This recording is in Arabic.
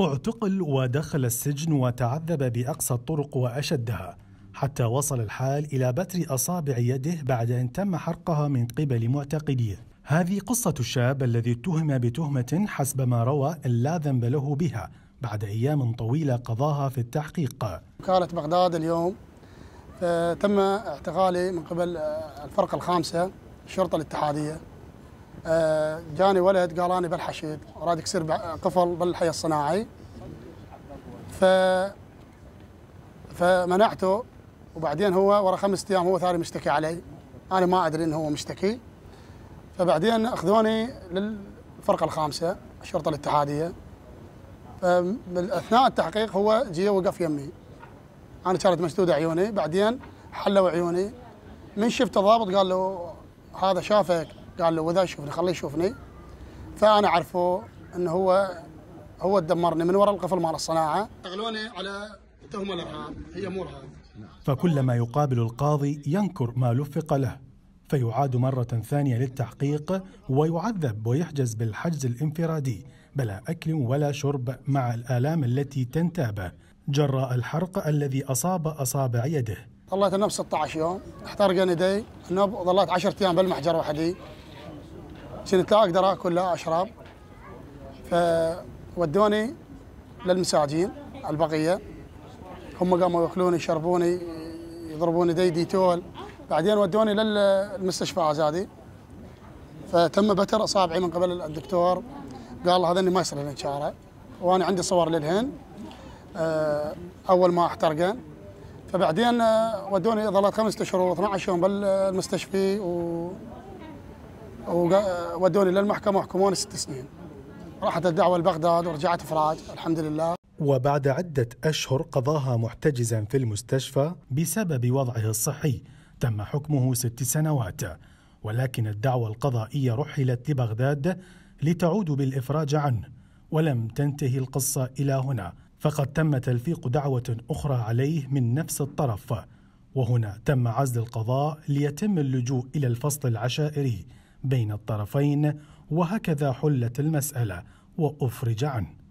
اعتقل ودخل السجن وتعذب بأقصى الطرق وأشدها حتى وصل الحال إلى بتر أصابع يده بعد أن تم حرقها من قبل معتقليه هذه قصة الشاب الذي اتهم بتهمة حسب ما روى لا ذنب له بها بعد أيام طويلة قضاها في التحقيق وكالة بغداد اليوم تم اعتقالي من قبل الفرقة الخامسة الشرطة الاتحادية آه، جاني ولد قال انا بالحشيد اراد يكسر قفل بالحي الصناعي ف فمنعته وبعدين هو ورا خمس ايام هو ثاني مشتكي علي انا ما ادري انه هو مشتكي فبعدين اخذوني للفرقه الخامسه الشرطه الاتحاديه فاثناء التحقيق هو جي وقف يمي انا كانت مسدوده عيوني بعدين حلوا عيوني من شفت الضابط قال له هذا شافك قال له وذا شوفني خليه يشوفني فانا اعرفه انه هو هو دمرني من وراء القفل مال الصناعه اغلوني على تهمه الارهاب هي مو ارهاب فكلما يقابل القاضي ينكر ما لفق له فيعاد مرة ثانية للتحقيق ويعذب ويحجز بالحجز الانفرادي بلا أكل ولا شرب مع الآلام التي تنتابه جراء الحرق الذي أصاب أصابع يده ظليت ب 16 يوم احترقن يدي ظليت 10 أيام بالمحجر وحدي كنت لا اقدر اكل لا اشرب فودوني للمساجين البقيه هم قاموا ياكلوني يشربوني يضربوني دي ديتول بعدين ودوني للمستشفى عزادي فتم بتر اصابعي من قبل الدكتور قال هذا ما يصير لنا شارع وانا عندي صور للهن آه، اول ما احترقن فبعدين آه، ودوني ظلت خمسة شهور و12 يوم بالمستشفي و ودوني للمحكمه وحكموني ست سنين راحت الدعوه لبغداد ورجعت افراج الحمد لله وبعد عدة أشهر قضاها محتجزا في المستشفى بسبب وضعه الصحي تم حكمه ست سنوات ولكن الدعوة القضائية رحلت لبغداد لتعود بالإفراج عنه ولم تنتهي القصة إلى هنا فقد تم تلفيق دعوة أخرى عليه من نفس الطرف وهنا تم عزل القضاء ليتم اللجوء إلى الفصل العشائري بين الطرفين وهكذا حلت المسألة وأفرج عنه